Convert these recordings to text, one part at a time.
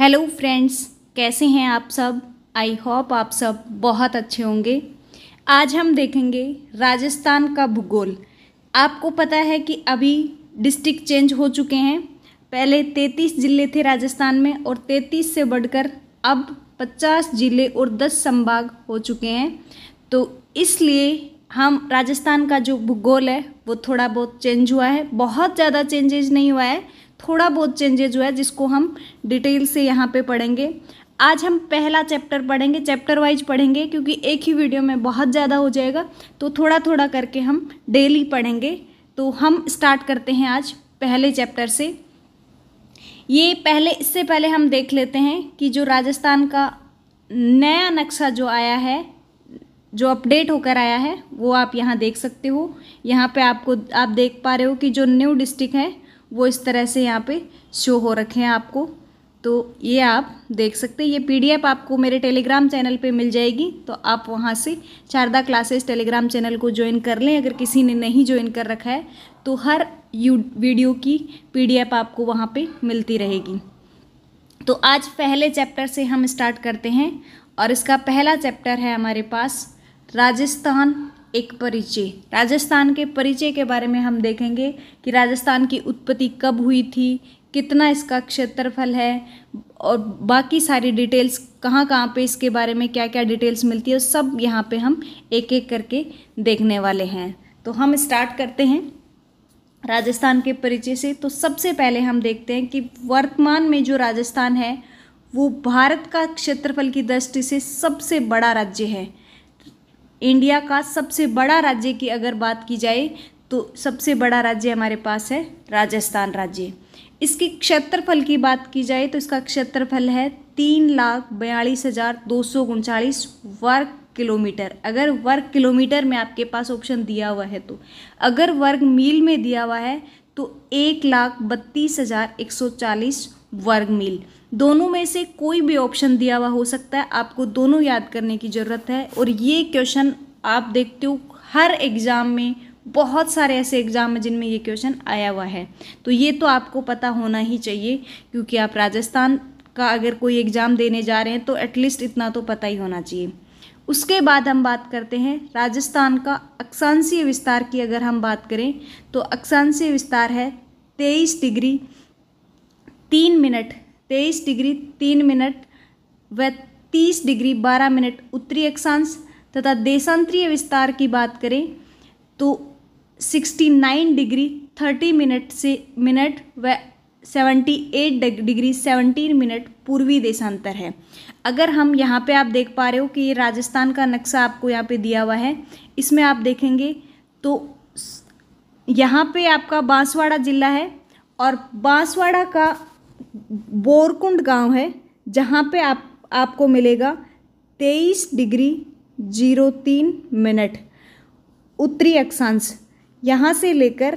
hello friends कैसे हैं आप सब आई होप आप सब बहुत अच्छे होंगे आज हम देखेंगे राजस्थान का भूगोल आपको पता है कि अभी डिस्ट्रिक्ट चेंज हो चुके हैं पहले 33 जिले थे राजस्थान में और 33 से बढ़कर अब 50 जिले और 10 संभाग हो चुके हैं तो इसलिए हम राजस्थान का जो भूगोल है वो थोड़ा बहुत चेंज हुआ है बहुत ज़्यादा चेंजेज नहीं हुआ है थोड़ा बहुत चेंजेज हुआ है जिसको हम डिटेल से यहाँ पे पढ़ेंगे आज हम पहला चैप्टर पढ़ेंगे चैप्टर वाइज पढ़ेंगे क्योंकि एक ही वीडियो में बहुत ज़्यादा हो जाएगा तो थोड़ा थोड़ा करके हम डेली पढ़ेंगे तो हम स्टार्ट करते हैं आज पहले चैप्टर से ये पहले इससे पहले हम देख लेते हैं कि जो राजस्थान का नया नक्शा जो आया है जो अपडेट होकर आया है वो आप यहाँ देख सकते हो यहाँ पे आपको आप देख पा रहे हो कि जो न्यू डिस्ट्रिक्ट है वो इस तरह से यहाँ पे शो हो रखे हैं आपको तो ये आप देख सकते हैं ये पीडीएफ आपको मेरे टेलीग्राम चैनल पे मिल जाएगी तो आप वहाँ से शारदा क्लासेस टेलीग्राम चैनल को ज्वाइन कर लें अगर किसी ने नहीं ज्वाइन कर रखा है तो हर यू वीडियो की पीडीएफ आपको वहाँ पे मिलती रहेगी तो आज पहले चैप्टर से हम स्टार्ट करते हैं और इसका पहला चैप्टर है हमारे पास राजस्थान एक परिचय राजस्थान के परिचय के बारे में हम देखेंगे कि राजस्थान की उत्पत्ति कब हुई थी कितना इसका क्षेत्रफल है और बाकी सारी डिटेल्स कहाँ कहाँ पे इसके बारे में क्या क्या डिटेल्स मिलती है सब यहाँ पे हम एक एक करके देखने वाले हैं तो हम स्टार्ट करते हैं राजस्थान के परिचय से तो सबसे पहले हम देखते हैं कि वर्तमान में जो राजस्थान है वो भारत का क्षेत्रफल की दृष्टि से सबसे बड़ा राज्य है इंडिया का सबसे बड़ा राज्य की अगर बात की जाए तो सबसे बड़ा राज्य हमारे पास है राजस्थान राज्य इसके क्षेत्रफल की बात की जाए तो इसका क्षेत्रफल है तीन लाख बयालीस हज़ार दो सौ उनचालीस वर्ग किलोमीटर अगर वर्ग किलोमीटर में आपके पास ऑप्शन दिया हुआ है तो अगर वर्ग मील में दिया हुआ है तो एक लाख बत्तीस हज़ार एक सौ चालीस वर्ग मील दोनों में से कोई भी ऑप्शन दिया हुआ हो सकता है आपको दोनों याद करने की ज़रूरत है और ये क्वेश्चन आप देखते हो हर एग्ज़ाम में बहुत सारे ऐसे एग्ज़ाम हैं जिनमें ये क्वेश्चन आया हुआ है तो ये तो आपको पता होना ही चाहिए क्योंकि आप राजस्थान का अगर कोई एग्ज़ाम देने जा रहे हैं तो एटलीस्ट इतना तो पता ही होना चाहिए उसके बाद हम बात करते हैं राजस्थान का अक्षांशीय विस्तार की अगर हम बात करें तो अक्षांशीय विस्तार है तेईस डिग्री तीन मिनट तेईस डिग्री तीन मिनट व तीस डिग्री बारह मिनट उत्तरी अक्षांश तथा देशांतरीय विस्तार की बात करें तो sixty nine degree thirty minute से मिनट व seventy eight degree seventeen minute पूर्वी देशांतर है अगर हम यहाँ पे आप देख पा रहे हो कि ये राजस्थान का नक्शा आपको यहाँ पे दिया हुआ है इसमें आप देखेंगे तो यहाँ पे आपका बांसवाड़ा ज़िला है और बांसवाड़ा का बोरकुंड गांव है जहाँ पे आप आपको मिलेगा तेईस डिग्री जीरो तीन मिनट उत्तरी अक्षांश यहाँ से लेकर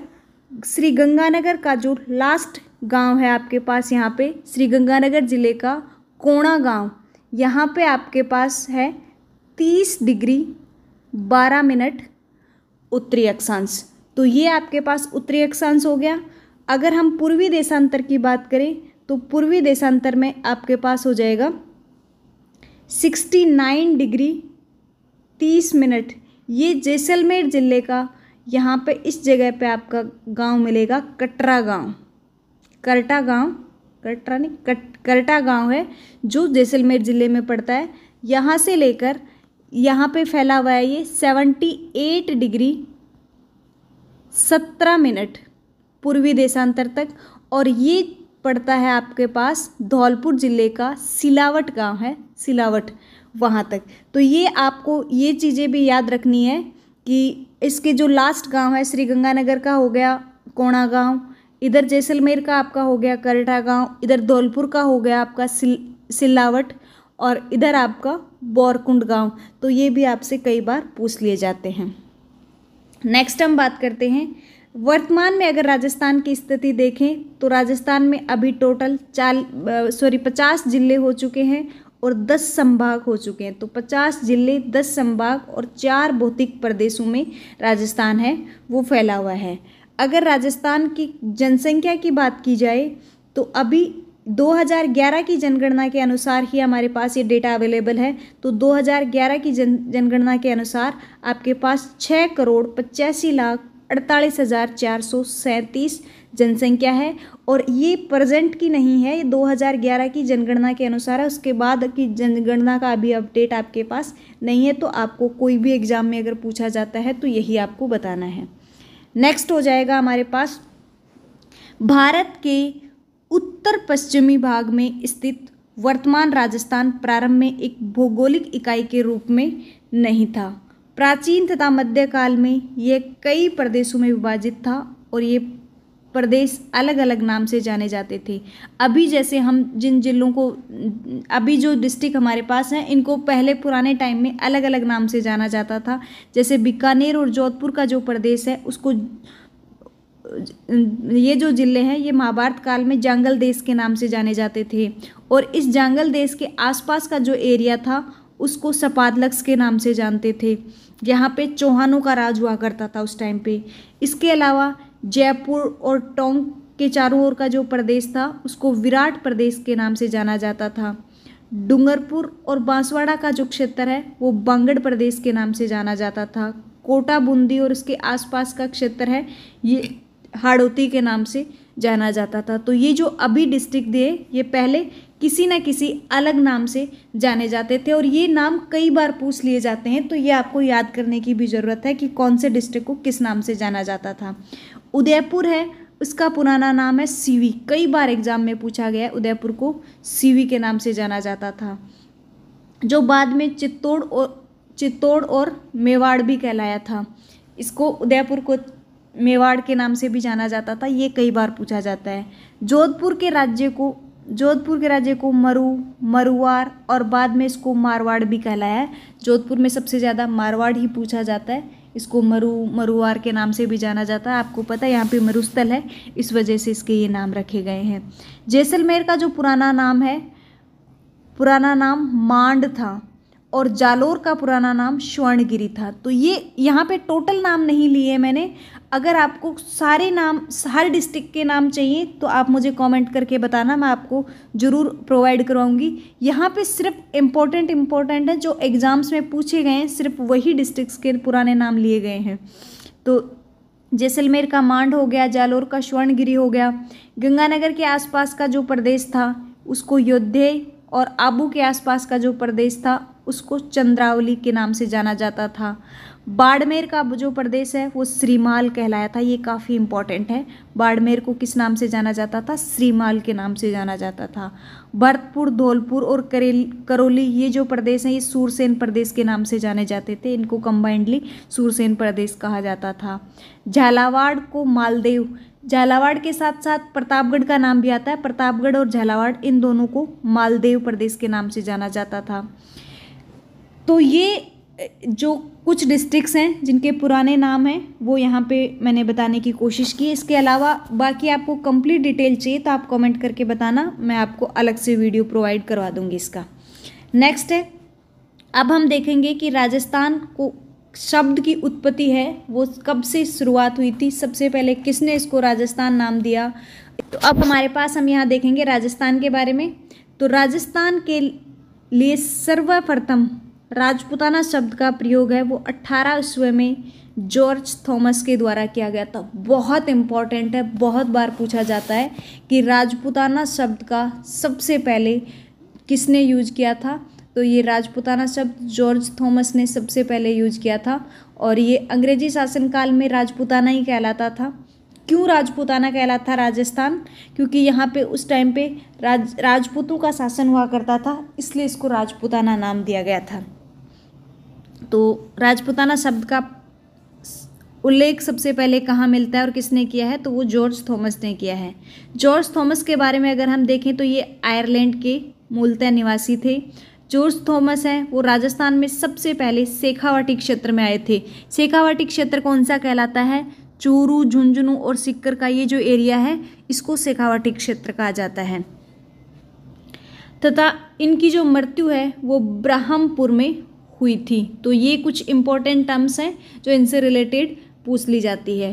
श्री गंगानगर का जो लास्ट गांव है आपके पास यहाँ पे श्री गंगानगर ज़िले का कोणा गांव यहाँ पे आपके पास है तीस डिग्री बारह मिनट उत्तरी अक्षांश तो ये आपके पास उत्तरी अक्षांश हो गया अगर हम पूर्वी देशांतर की बात करें तो पूर्वी देशांतर में आपके पास हो जाएगा सिक्सटी नाइन डिग्री तीस मिनट ये जैसलमेर ज़िले का यहाँ पे इस जगह पे आपका गांव मिलेगा कटरा गांव करटा गांव कटरा नहीं कट करटा गांव है जो जैसलमेर ज़िले में पड़ता है यहाँ से लेकर यहाँ पे फैला हुआ है ये सेवेंटी एट डिग्री सत्रह मिनट पूर्वी देशांतर तक और ये पड़ता है आपके पास धौलपुर ज़िले का सिलावट गांव है सिलावट वहाँ तक तो ये आपको ये चीज़ें भी याद रखनी है कि इसके जो लास्ट गांव है श्रीगंगानगर का हो गया कोणा गांव इधर जैसलमेर का आपका हो गया करटा गांव इधर धौलपुर का हो गया आपका सिल सिलावट और इधर आपका बौरकुंड गांव तो ये भी आपसे कई बार पूछ लिए जाते हैं नेक्स्ट हम बात करते हैं वर्तमान में अगर राजस्थान की स्थिति देखें तो राजस्थान में अभी टोटल चाल सॉरी पचास जिले हो चुके हैं और दस संभाग हो चुके हैं तो पचास जिले दस संभाग और चार भौतिक प्रदेशों में राजस्थान है वो फैला हुआ है अगर राजस्थान की जनसंख्या की बात की जाए तो अभी 2011 की जनगणना के अनुसार ही हमारे पास ये डेटा अवेलेबल है तो 2011 की जन जनगणना के अनुसार आपके पास 6 करोड़ पचासी लाख अड़तालीस हज़ार जनसंख्या है और ये प्रेजेंट की नहीं है ये 2011 की जनगणना के अनुसार है उसके बाद की जनगणना का अभी अपडेट आपके पास नहीं है तो आपको कोई भी एग्ज़ाम में अगर पूछा जाता है तो यही आपको बताना है नेक्स्ट हो जाएगा हमारे पास भारत के उत्तर पश्चिमी भाग में स्थित वर्तमान राजस्थान प्रारंभ में एक भौगोलिक इकाई के रूप में नहीं था प्राचीन तथा मध्यकाल में ये कई प्रदेशों में विभाजित था और ये प्रदेश अलग अलग नाम से जाने जाते थे अभी जैसे हम जिन जिलों को अभी जो डिस्ट्रिक्ट हमारे पास हैं इनको पहले पुराने टाइम में अलग अलग नाम से जाना जाता था जैसे बीकानेर और जोधपुर का जो प्रदेश है उसको ये जो ज़िले हैं ये महाभारत काल में जंगल देश के नाम से जाने जाते थे और इस जंगल देश के आसपास का जो एरिया था उसको सपादलक्स के नाम से जानते थे यहाँ पे चौहानों का राज हुआ करता था उस टाइम पे इसके अलावा जयपुर और टोंक के चारों ओर का जो प्रदेश था उसको विराट प्रदेश के नाम से जाना जाता था डूंगरपुर और बांसवाड़ा का जो क्षेत्र है वो बांगड़ प्रदेश के नाम से जाना जाता था कोटा बूंदी और इसके आसपास का क्षेत्र है ये हाड़ोती के नाम से जाना जाता था तो ये जो अभी डिस्ट्रिक्ट दिए ये पहले किसी न किसी अलग नाम से जाने जाते थे और ये नाम कई बार पूछ लिए जाते हैं तो ये आपको याद करने की भी ज़रूरत है कि कौन से डिस्ट्रिक्ट को किस नाम से जाना जाता था उदयपुर है उसका पुराना नाम है सीवी कई बार एग्ज़ाम में पूछा गया है उदयपुर को सीवी के नाम से जाना जाता था जो बाद में चित्तौड़ और चित्तौड़ और मेवाड़ भी कहलाया था इसको उदयपुर को मेवाड़ के नाम से भी जाना जाता था ये कई बार पूछा जाता है जोधपुर के राज्य को जोधपुर के राज्य को मरु मरुआर और बाद में इसको मारवाड़ भी कहलाया है जोधपुर में सबसे ज़्यादा मारवाड़ ही पूछा जाता है इसको मरु मरुआर के नाम से भी जाना जाता है आपको पता है यहाँ पे मरुस्थल है इस वजह से इसके ये नाम रखे गए हैं जैसलमेर का जो पुराना नाम है पुराना नाम मांड था और जालोर का पुराना नाम स्वर्णगिरी था तो ये यहाँ पे टोटल नाम नहीं लिए मैंने अगर आपको सारे नाम हर डिस्ट्रिक्ट के नाम चाहिए तो आप मुझे कमेंट करके बताना मैं आपको ज़रूर प्रोवाइड करवाऊंगी यहाँ पे सिर्फ इम्पोर्टेंट इम्पोर्टेंट है जो एग्ज़ाम्स में पूछे गए हैं सिर्फ वही डिस्ट्रिक्ट्स के पुराने नाम लिए गए हैं तो जैसलमेर का मांड हो गया जालोर का स्वर्णगिरी हो गया गंगानगर के आसपास का जो प्रदेश था उसको योद्धे और आबू के आसपास का जो प्रदेश था उसको चंद्रावली के नाम से जाना जाता था बाड़मेर का जो प्रदेश है वो श्रीमाल कहलाया था ये काफ़ी इम्पॉर्टेंट है बाड़मेर को किस नाम से जाना जाता था श्रीमाल के नाम से जाना जाता था भरतपुर धौलपुर और करेल करौली ये जो प्रदेश हैं ये सूरसेन प्रदेश के नाम से जाने जाते थे इनको कंबाइंडली सूरसेन प्रदेश कहा जाता था झालावाड़ को मालदेव झालावाड़ के साथ साथ प्रतापगढ़ का नाम भी आता है प्रतापगढ़ और झालावाड़ इन दोनों को मालदेव प्रदेश के नाम से जाना जाता था तो ये जो कुछ डिस्ट्रिक्स हैं जिनके पुराने नाम हैं वो यहाँ पे मैंने बताने की कोशिश की इसके अलावा बाकी आपको कंप्लीट डिटेल चाहिए तो आप कमेंट करके बताना मैं आपको अलग से वीडियो प्रोवाइड करवा दूँगी इसका नेक्स्ट है अब हम देखेंगे कि राजस्थान को शब्द की उत्पत्ति है वो कब से शुरुआत हुई थी सबसे पहले किसने इसको राजस्थान नाम दिया तो अब हमारे पास हम यहाँ देखेंगे राजस्थान के बारे में तो राजस्थान के लिए सर्वप्रथम राजपुताना शब्द का प्रयोग है वो अट्ठारह ईस्वी में जॉर्ज थॉमस के द्वारा किया गया था बहुत इम्पॉर्टेंट है बहुत बार पूछा जाता है कि राजपुताना शब्द का सबसे पहले किसने यूज किया था तो ये राजपुताना शब्द जॉर्ज थॉमस ने सबसे पहले यूज किया था और ये अंग्रेजी शासनकाल में राजपुताना ही कहलाता था क्यों राजपुताना कहलाता था राजस्थान क्योंकि यहाँ पे उस टाइम पे राज राजपूतों का शासन हुआ करता था इसलिए इसको राजपुताना नाम दिया गया था तो राजपुताना शब्द का उल्लेख सबसे पहले कहाँ मिलता है और किसने किया है तो वो जॉर्ज थॉमस ने किया है जॉर्ज थॉमस के बारे में अगर हम देखें तो ये आयरलैंड के मूलतः निवासी थे जॉर्ज थॉमस हैं वो राजस्थान में सबसे पहले शेखावाटी क्षेत्र में आए थे शेखावाटी क्षेत्र कौन सा कहलाता है चूरू झुंझुनू और सिक्कर का ये जो एरिया है इसको शेखावाटी क्षेत्र कहा जाता है तथा इनकी जो मृत्यु है वो ब्रह्मपुर में हुई थी तो ये कुछ इंपॉर्टेंट टर्म्स हैं जो इनसे रिलेटेड पूछ ली जाती है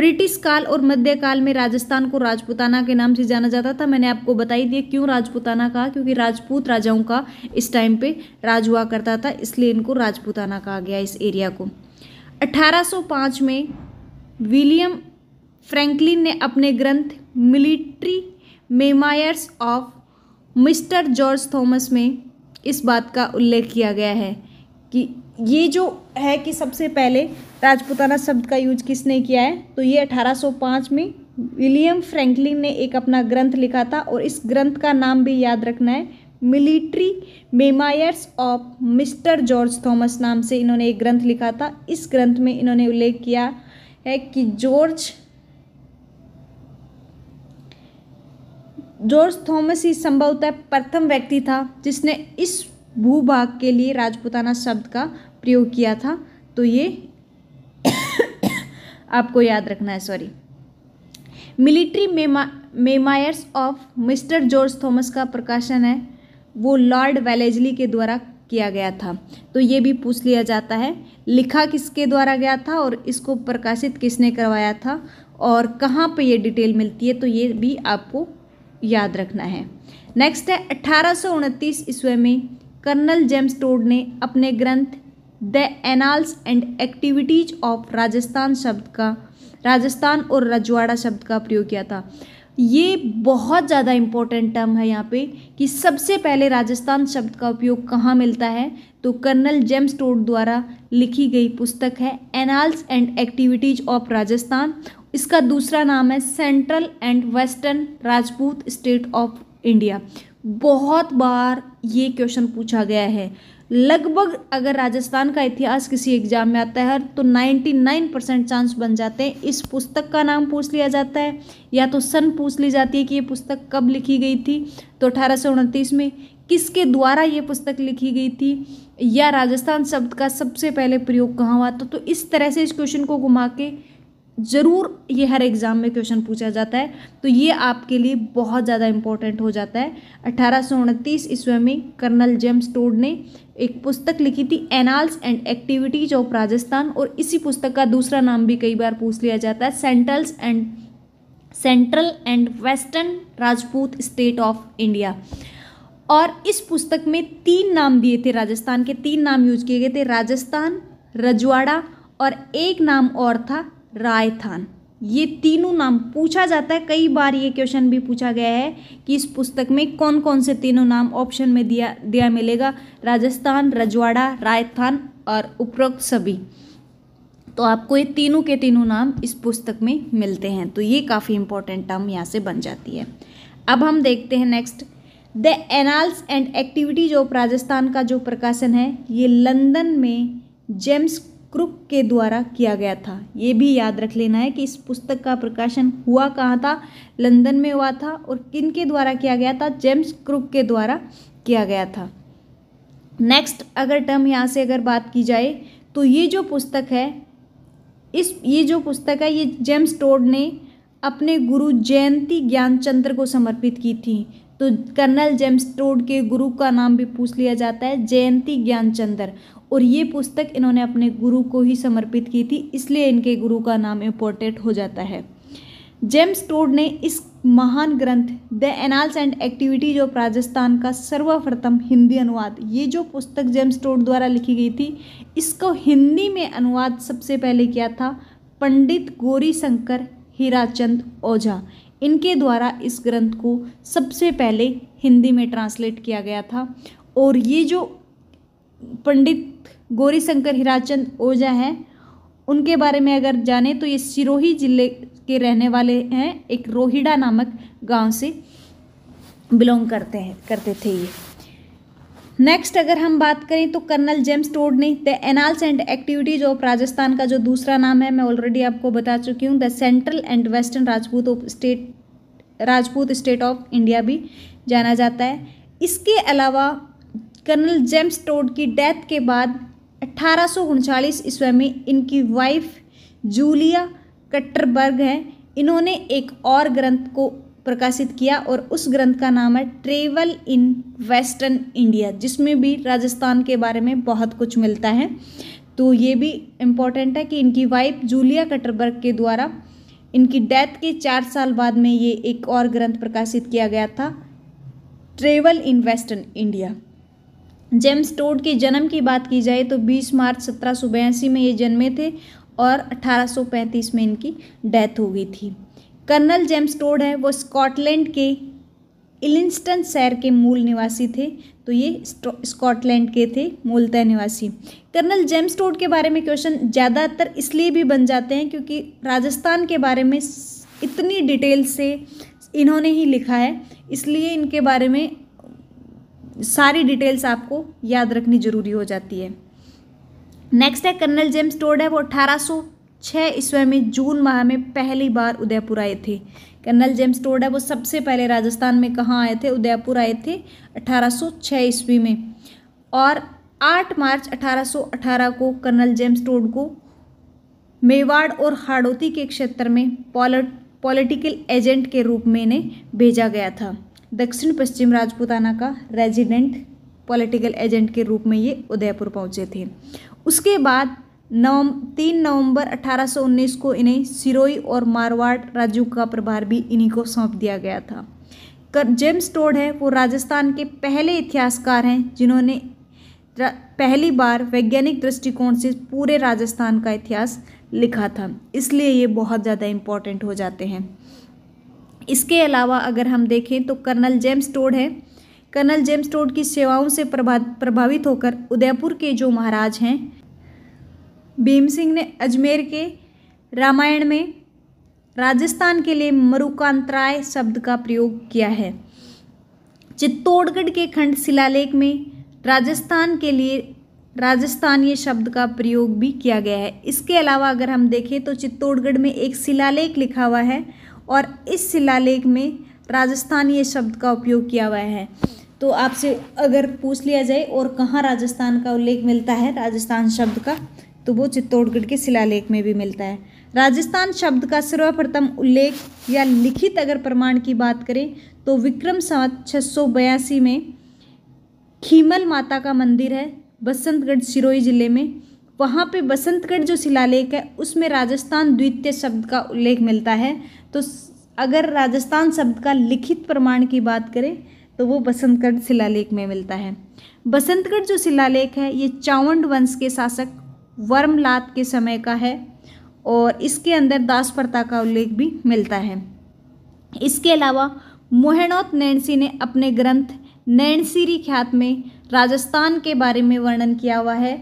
ब्रिटिश काल और मध्यकाल में राजस्थान को राजपुताना के नाम से जाना जाता था मैंने आपको बताई दिया क्यों राजपुताना कहा क्योंकि राजपूत राजाओं का इस टाइम पे राज हुआ करता था इसलिए इनको राजपूताना कहा गया इस एरिया को 1805 में विलियम फ्रैंकलिन ने अपने ग्रंथ military memoirs of Mister George Thomas में इस बात का उल्लेख किया गया है कि ये जो है कि सबसे पहले राजपुताना शब्द का यूज किसने किया है तो ये 1805 में विलियम फ्रैंकलिन ने एक अपना ग्रंथ लिखा था और इस ग्रंथ का नाम भी याद रखना है military memoirs of Mister George Thomas नाम से इन्होंने एक ग्रंथ लिखा था इस ग्रंथ में इन्होंने उल्लेख किया है कि जॉर्ज जॉर्ज थॉमस ही संभवतः प्रथम व्यक्ति था जिसने इस भूभाग के लिए राजपुताना शब्द का प्रयोग किया था तो ये आपको याद रखना है sorry military memoirs of Mister George Thomas का प्रकाशन है वो लॉर्ड वेलेजली के द्वारा किया गया था तो ये भी पूछ लिया जाता है लिखा किसके द्वारा गया था और इसको प्रकाशित किसने करवाया था और कहाँ पे ये डिटेल मिलती है तो ये भी आपको याद रखना है नेक्स्ट है अट्ठारह ईस्वी में कर्नल जेम्स टोड ने अपने ग्रंथ the annals and activities of Rajasthan शब्द का राजस्थान और रजवाड़ा शब्द का प्रयोग किया था ये बहुत ज़्यादा इम्पोर्टेंट टर्म है यहाँ पे कि सबसे पहले राजस्थान शब्द का उपयोग कहाँ मिलता है तो कर्नल जेम्स टोड द्वारा लिखी गई पुस्तक है annals and activities of Rajasthan इसका दूसरा नाम है central and western Rajput state of India बहुत बार ये क्वेश्चन पूछा गया है लगभग अगर राजस्थान का इतिहास किसी एग्जाम में आता है तो 99 परसेंट चांस बन जाते हैं इस पुस्तक का नाम पूछ लिया जाता है या तो सन पूछ ली जाती है कि ये पुस्तक कब लिखी गई थी तो अठारह में किसके द्वारा ये पुस्तक लिखी गई थी या राजस्थान शब्द का सबसे पहले प्रयोग कहाँ हुआ था तो, तो इस तरह से इस क्वेश्चन को घुमा के ज़रूर ये हर एग्ज़ाम में क्वेश्चन पूछा जाता है तो ये आपके लिए बहुत ज़्यादा इम्पोर्टेंट हो जाता है अठारह सौ उनतीस ईस्वी में कर्नल जेम्स टोड ने एक पुस्तक लिखी थी annals and activities of Rajasthan और इसी पुस्तक का दूसरा नाम भी कई बार पूछ लिया जाता है centrals and central and western Rajput state of India और इस पुस्तक में तीन नाम दिए थे राजस्थान के तीन नाम यूज किए गए थे राजस्थान रजवाड़ा और एक नाम और था रायथान ये तीनों नाम पूछा जाता है कई बार ये क्वेश्चन भी पूछा गया है कि इस पुस्तक में कौन कौन से तीनों नाम ऑप्शन में दिया दिया मिलेगा राजस्थान रजवाड़ा राजस्थान और उपरोक्त सभी तो आपको ये तीनों के तीनों नाम इस पुस्तक में मिलते हैं तो ये काफ़ी इंपॉर्टेंट टर्म यहाँ से बन जाती है अब हम देखते हैं next the annals and activities of Rajasthan का जो प्रकाशन है ये लंदन में जेम्स क्रुक के द्वारा किया गया था ये भी याद रख लेना है कि इस पुस्तक का प्रकाशन हुआ कहाँ था लंदन में हुआ था और किन के द्वारा किया गया था जेम्स क्रुक के द्वारा किया गया था नेक्स्ट अगर टर्म यहाँ से अगर बात की जाए तो ये जो पुस्तक है इस ये जो पुस्तक है ये जेम्स टोड ने अपने गुरु जयंती ज्ञानचंद्र को समर्पित की थी तो कर्नल जेम्स टोड के गुरु का नाम भी पूछ लिया जाता है जयंती ज्ञानचंद्र और ये पुस्तक इन्होंने अपने गुरु को ही समर्पित की थी इसलिए इनके गुरु का नाम इम्पोर्टेंट हो जाता है जेम्स टोड ने इस महान ग्रंथ the annals and activities of Rajasthan का सर्वप्रथम हिंदी अनुवाद ये जो पुस्तक जेम्स टोड द्वारा लिखी गई थी इसको हिंदी में अनुवाद सबसे पहले किया था पंडित गौरी शंकर हीराचंद ओझा इनके द्वारा इस ग्रंथ को सबसे पहले हिंदी में ट्रांसलेट किया गया था और ये जो पंडित गौरी शंकर हिराचंद ओझा हैं उनके बारे में अगर जाने तो ये सिरोही जिले के रहने वाले हैं एक रोहिडा नामक गांव से बिलोंग करते हैं करते थे ये नेक्स्ट अगर हम बात करें तो कर्नल जेम्स टोड ने the annals and activities of Rajasthan का जो दूसरा नाम है मैं ऑलरेडी आपको बता चुकी हूँ the central and western Rajput of state Rajput state of India भी जाना जाता है इसके अलावा कर्नल जेम्स टोड की डेथ के बाद अठारह ईस्वी में इनकी वाइफ जूलिया कट्टरबर्ग हैं इन्होंने एक और ग्रंथ को प्रकाशित किया और उस ग्रंथ का नाम है ट्रेवल इन वेस्टर्न इंडिया जिसमें भी राजस्थान के बारे में बहुत कुछ मिलता है तो ये भी इम्पॉर्टेंट है कि इनकी वाइफ जूलिया कटरबर्ग के द्वारा इनकी डेथ के चार साल बाद में ये एक और ग्रंथ प्रकाशित किया गया था travel in western India James Tod के जन्म की बात की जाए तो 20 मार्च सत्रह में ये जन्मे थे और 1835 में इनकी डेथ हो गई थी कर्नल जेम्स टोड है वो स्कॉटलैंड के इलिंस्टन शहर के मूल निवासी थे तो ये स्कॉटलैंड के थे मूलतः निवासी कर्नल जेम्स टोड के बारे में क्वेश्चन ज़्यादातर इसलिए भी बन जाते हैं क्योंकि राजस्थान के बारे में इतनी डिटेल से इन्होंने ही लिखा है इसलिए इनके बारे में सारी डिटेल्स आपको याद रखनी जरूरी हो जाती है नेक्स्ट है कर्नल जेम्स टोड है वो अठारह छः ईस्वी में जून माह में पहली बार उदयपुर आए थे कर्नल जेम्स टोड है वो सबसे पहले राजस्थान में कहाँ आए थे उदयपुर आए थे 1806 ईस्वी में और 8 मार्च 1818 को कर्नल जेम्स टोड को मेवाड़ और हाड़ोती के क्षेत्र में पॉलिटिकल एजेंट के रूप में इन्हें भेजा गया था दक्षिण पश्चिम राजपूताना का रेजिडेंट पॉलिटिकल एजेंट के रूप में ये उदयपुर पहुँचे थे उसके बाद नवम तीन नवंबर 1819 को इन्हें सिरोई और मारवाड़ राज्यों का प्रभार भी इन्हीं को सौंप दिया गया था जेम्स टोड है वो राजस्थान के पहले इतिहासकार हैं जिन्होंने पहली बार वैज्ञानिक दृष्टिकोण से पूरे राजस्थान का इतिहास लिखा था इसलिए ये बहुत ज़्यादा इम्पॉर्टेंट हो जाते हैं इसके अलावा अगर हम देखें तो कर्नल जेम्स टोड है कर्नल जेम्स टोड की सेवाओं से प्रभा प्रभावित होकर उदयपुर के जो महाराज हैं भीम सिंह ने अजमेर के रामायण में राजस्थान के लिए मरुकांतराय शब्द का प्रयोग किया है चित्तौड़गढ़ के खंड शिलालेख में राजस्थान के लिए राजस्थानीय शब्द का प्रयोग भी किया गया है इसके अलावा अगर हम देखें तो चित्तौड़गढ़ में एक शिलालेख लिखा हुआ है और इस शिलालेख में राजस्थानीय शब्द का उपयोग किया हुआ है तो आपसे अगर पूछ लिया जाए और कहाँ राजस्थान का उल्लेख मिलता है राजस्थान शब्द का तो वो चित्तौड़गढ़ के शिलालेख में भी मिलता है राजस्थान शब्द का सर्वप्रथम उल्लेख या लिखित अगर प्रमाण की बात करें तो विक्रम सात छः में खीमल माता का मंदिर है बसंतगढ़ सिरोही जिले में वहाँ पे बसंतगढ़ जो शिलालेख है उसमें राजस्थान द्वितीय शब्द का उल्लेख मिलता है तो अगर राजस्थान शब्द का लिखित प्रमाण की बात करें तो वो बसंतगढ़ शिलालेख में मिलता है बसंतगढ़ जो शिलालेख है ये चावंड वंश के शासक वर्मलात के समय का है और इसके अंदर दास प्रथा का उल्लेख भी मिलता है इसके अलावा मोहनौत नैणसी ने अपने ग्रंथ नैनसीरी ख्यात में राजस्थान के बारे में वर्णन किया हुआ है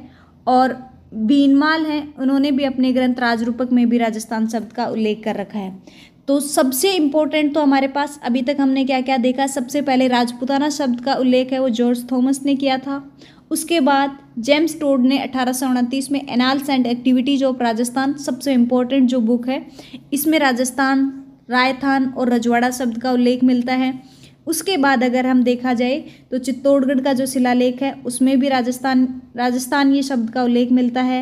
और बीनमाल हैं उन्होंने भी अपने ग्रंथ राजरूपक में भी राजस्थान शब्द का उल्लेख कर रखा है तो सबसे इम्पोर्टेंट तो हमारे पास अभी तक हमने क्या क्या देखा सबसे पहले राजपुताना शब्द का उल्लेख है वो जॉर्ज थॉमस ने किया था उसके बाद जेम्स टोड ने अठारह में annals and activities of Rajasthan सबसे इम्पोर्टेंट जो बुक है इसमें राजस्थान रायथान और रजवाड़ा शब्द का उल्लेख मिलता है उसके बाद अगर हम देखा जाए तो चित्तौड़गढ़ का जो शिलालेख है उसमें भी राजस्थान राजस्थान ये शब्द का उल्लेख मिलता है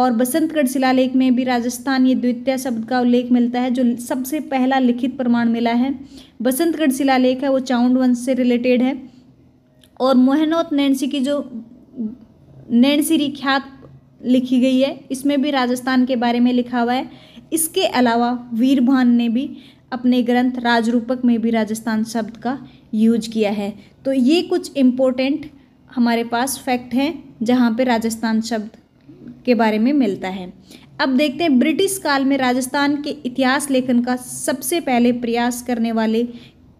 और बसंतगढ़ शिलालेख में भी राजस्थान ये द्वितीय शब्द का उल्लेख मिलता है जो सबसे पहला लिखित प्रमाण मिला है बसंतगढ़ शिलालेख है वो चाउंड वंश से रिलेटेड है और मोहनौत नैनसी की जो नैनसी ख्यात लिखी गई है इसमें भी राजस्थान के बारे में लिखा हुआ है इसके अलावा वीरभान ने भी अपने ग्रंथ राजरूपक में भी राजस्थान शब्द का यूज किया है तो ये कुछ इम्पोर्टेंट हमारे पास फैक्ट हैं जहाँ पे राजस्थान शब्द के बारे में मिलता है अब देखते हैं ब्रिटिश काल में राजस्थान के इतिहास लेखन का सबसे पहले प्रयास करने वाले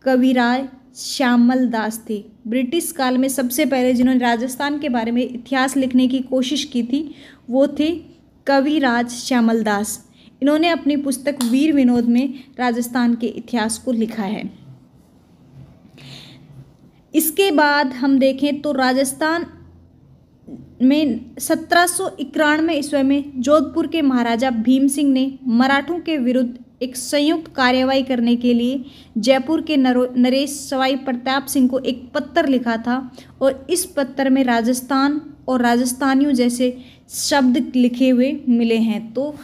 कविराय श्यामल दास थे ब्रिटिश काल में सबसे पहले जिन्होंने राजस्थान के बारे में इतिहास लिखने की कोशिश की थी वो थे कविराज श्यामल दास इन्होंने अपनी पुस्तक वीर विनोद में राजस्थान के इतिहास को लिखा है इसके बाद हम देखें तो राजस्थान में सत्रह सौ इक्यानवे ईस्वी में जोधपुर के महाराजा भीम सिंह ने मराठों के विरुद्ध एक संयुक्त कार्यवाही करने के लिए जयपुर के नरेश सवाई प्रताप सिंह को एक पत्र लिखा था और इस पत्र में राजस्थान और राजस्थानियों जैसे शब्द लिखे हुए मिले हैं तो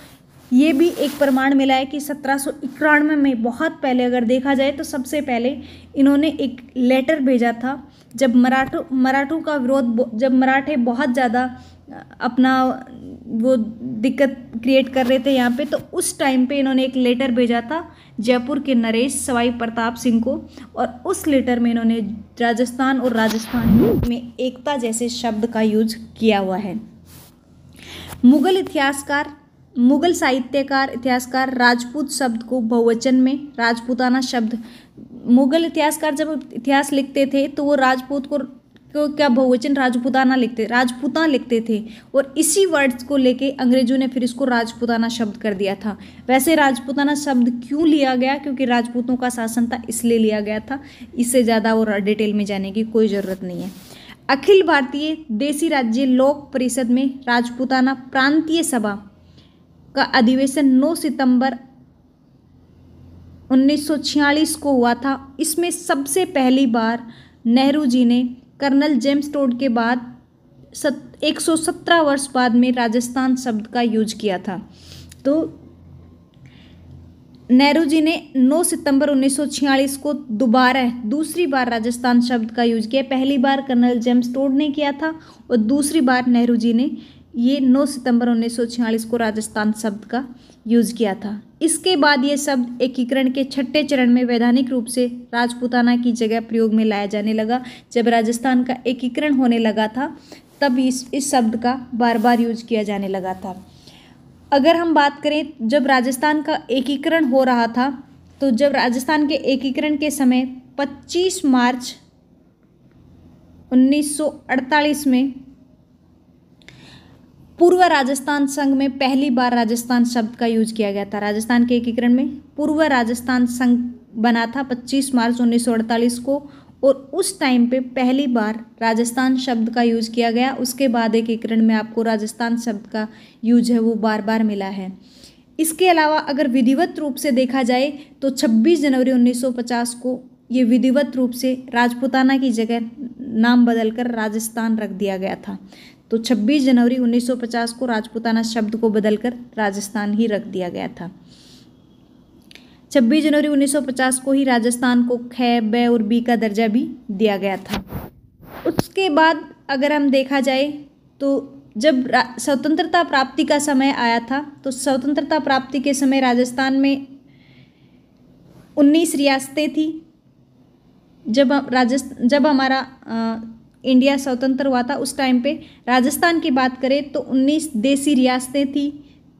ये भी एक प्रमाण मिला है कि सत्रह में बहुत पहले अगर देखा जाए तो सबसे पहले इन्होंने एक लेटर भेजा था जब मराठों मराठों का विरोध जब मराठे बहुत ज़्यादा अपना वो दिक्कत क्रिएट कर रहे थे यहाँ पे तो उस टाइम पे इन्होंने एक लेटर भेजा था जयपुर के नरेश सवाई प्रताप सिंह को और उस लेटर में इन्होंने राजस्थान और राजस्थान में एकता जैसे शब्द का यूज किया हुआ है मुगल इतिहासकार मुगल साहित्यकार इतिहासकार राजपूत शब्द को बहुवचन में राजपूताना शब्द मुगल इतिहासकार जब इतिहास लिखते थे तो वो राजपूत को को क्या बहुवचन राजपूताना लिखते राजपूताना लिखते थे और इसी वर्ड्स को लेके अंग्रेजों ने फिर इसको राजपूताना शब्द कर दिया था वैसे राजपूताना शब्द क्यों लिया गया क्योंकि राजपूतों का शासन था इसलिए लिया गया था इससे ज़्यादा वो डिटेल में जाने की कोई ज़रूरत नहीं है अखिल भारतीय देसी राज्य लोक परिषद में राजपूताना प्रांतीय सभा का अधिवेशन 9 सितंबर 1946 को हुआ था इसमें सबसे पहली बार नेहरू जी ने कर्नल जेम्स टोड के बाद सौ सत्रह वर्ष बाद में राजस्थान शब्द का यूज किया था तो नेहरू जी ने 9 सितंबर 1946 को दोबारा दूसरी बार राजस्थान शब्द का यूज किया पहली बार कर्नल जेम्स टोड ने किया था और दूसरी बार नेहरू जी ने ये 9 सितंबर 1946 को राजस्थान शब्द का यूज किया था इसके बाद ये शब्द एकीकरण के छठे चरण में वैधानिक रूप से राजपूताना की जगह प्रयोग में लाया जाने लगा जब राजस्थान का एकीकरण होने लगा था तब इस इस शब्द का बार बार यूज किया जाने लगा था अगर हम बात करें जब राजस्थान का एकीकरण हो रहा था तो जब राजस्थान के एकीकरण के समय 25 मार्च 1948 में पूर्व राजस्थान संघ में पहली बार राजस्थान शब्द का यूज किया गया था राजस्थान के एकीकरण में पूर्व राजस्थान संघ बना था 25 मार्च 1948 को और उस टाइम पे पहली बार राजस्थान शब्द का यूज किया गया उसके बाद एकीकरण में आपको राजस्थान शब्द का यूज है वो बार बार मिला है इसके अलावा अगर विधिवत रूप से देखा जाए तो 26 जनवरी 1950 को ये विधिवत रूप से राजपुताना की जगह नाम बदलकर राजस्थान रख दिया गया था तो 26 जनवरी 1950 को राजपूताना शब्द को बदलकर राजस्थान ही रख दिया गया था 26 जनवरी 1950 को ही राजस्थान को ख ब और बी का दर्जा भी दिया गया था उसके बाद अगर हम देखा जाए तो जब स्वतंत्रता प्राप्ति का समय आया था तो स्वतंत्रता प्राप्ति के समय राजस्थान में उन्नीस रियासतें थी जब राजस्थान जब हमारा इंडिया स्वतंत्र हुआ था उस टाइम पे राजस्थान की बात करें तो 19 देसी रियासतें थी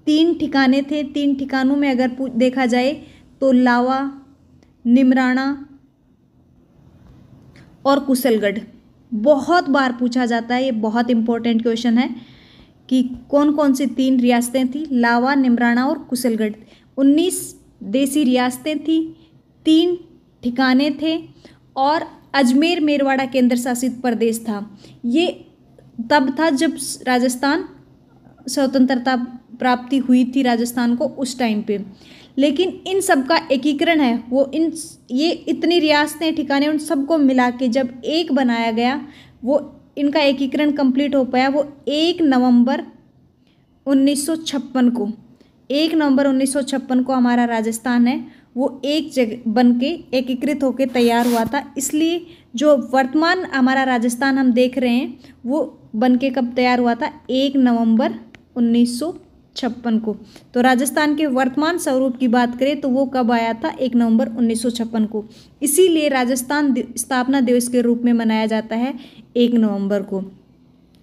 तीन ठिकाने थे तीन ठिकानों में अगर देखा जाए तो लावा निमराना और कुशलगढ़ बहुत बार पूछा जाता है ये बहुत इंपॉर्टेंट क्वेश्चन है कि कौन कौन सी तीन रियासतें थी लावा निमराना और कुशलगढ़ उन्नीस देसी रियासतें थी तीन ठिकाने थे और अजमेर मेरवाड़ा केंद्र शासित प्रदेश था ये तब था जब राजस्थान स्वतंत्रता प्राप्ति हुई थी राजस्थान को उस टाइम पे लेकिन इन सब का एकीकरण है वो इन ये इतनी रियासतें ठिकाने उन सबको मिला के जब एक बनाया गया वो इनका एकीकरण कंप्लीट हो पाया वो एक नवंबर 1956 को एक नवंबर 1956 को हमारा राजस्थान है वो एक जगह बन के एकीकृत होकर तैयार हुआ था इसलिए जो वर्तमान हमारा राजस्थान हम देख रहे हैं वो बन के कब तैयार हुआ था एक नवंबर उन्नीस छप्पन को तो राजस्थान के वर्तमान स्वरूप की बात करें तो वो कब आया था एक नवंबर उन्नीस को इसीलिए राजस्थान स्थापना दिवस के रूप में मनाया जाता है एक नवंबर को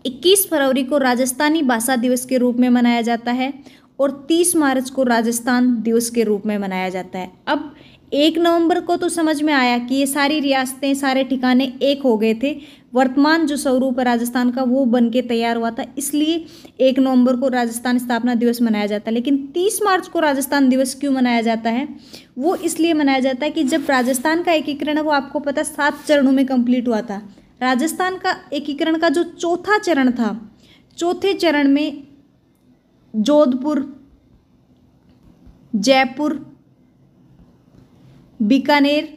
21 फरवरी को राजस्थानी भाषा दिवस के रूप में मनाया जाता है और 30 मार्च को राजस्थान दिवस के रूप में मनाया जाता है अब एक नवंबर को तो समझ में आया कि ये सारी रियासतें सारे ठिकाने एक हो गए थे वर्तमान जो स्वरूप है राजस्थान का वो बन के तैयार हुआ था इसलिए एक नवंबर को राजस्थान स्थापना दिवस मनाया जाता है लेकिन तीस मार्च को राजस्थान दिवस क्यों मनाया जाता है वो इसलिए मनाया जाता है कि जब राजस्थान का एकीकरण है वो आपको पता सात चरणों में कम्प्लीट हुआ था राजस्थान का एकीकरण का जो चौथा चरण था चौथे चरण में जोधपुर जयपुर बीकानेर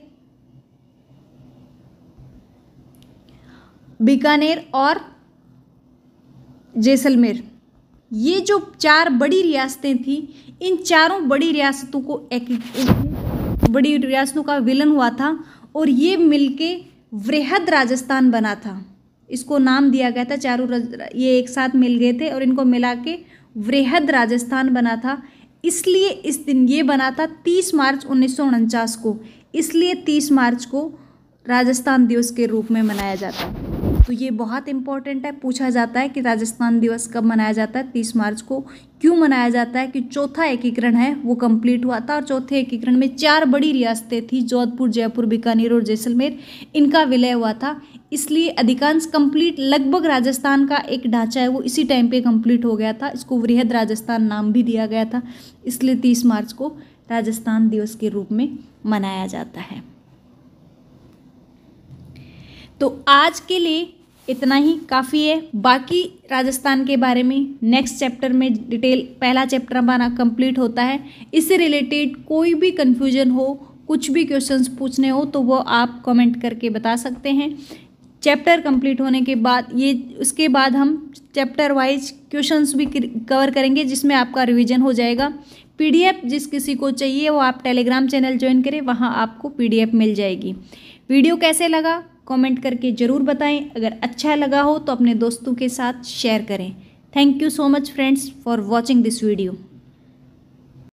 बीकानेर और जैसलमेर ये जो चार बड़ी रियासतें थीं इन चारों बड़ी रियासतों को एक बड़ी रियासतों का विलन हुआ था और ये मिलके वृहद राजस्थान बना था इसको नाम दिया गया था चारों ये एक साथ मिल गए थे और इनको मिला के वृहद राजस्थान बना था इसलिए इस दिन ये बना था तीस मार्च उन्नीस को इसलिए तीस मार्च को राजस्थान दिवस के रूप में मनाया जाता है तो ये बहुत इंपॉर्टेंट है पूछा जाता है कि राजस्थान दिवस कब मनाया जाता है तीस मार्च को क्यों मनाया जाता है कि चौथा एकीकरण है वो कंप्लीट हुआ था और चौथे एकीकरण में चार बड़ी रियासतें थी जोधपुर जयपुर बीकानेर और जैसलमेर इनका विलय हुआ था इसलिए अधिकांश कंप्लीट लगभग राजस्थान का एक ढांचा है वो इसी टाइम पे कंप्लीट हो गया था इसको वृहद राजस्थान नाम भी दिया गया था इसलिए तीस मार्च को राजस्थान दिवस के रूप में मनाया जाता है तो आज के लिए इतना ही काफ़ी है बाकी राजस्थान के बारे में नेक्स्ट चैप्टर में डिटेल पहला चैप्टर हमारा कंप्लीट होता है इससे रिलेटेड कोई भी कन्फ्यूजन हो कुछ भी क्वेश्चंस पूछने हो तो वो आप कमेंट करके बता सकते हैं चैप्टर कंप्लीट होने के बाद ये उसके बाद हम चैप्टर वाइज क्वेश्चंस भी कवर करेंगे जिसमें आपका रिवीजन हो जाएगा पीडीएफ जिस किसी को चाहिए वो आप टेलीग्राम चैनल ज्वाइन करें वहाँ आपको पीडीएफ मिल जाएगी वीडियो कैसे लगा कमेंट करके ज़रूर बताएं अगर अच्छा लगा हो तो अपने दोस्तों के साथ शेयर करें thank you so much friends for watching this video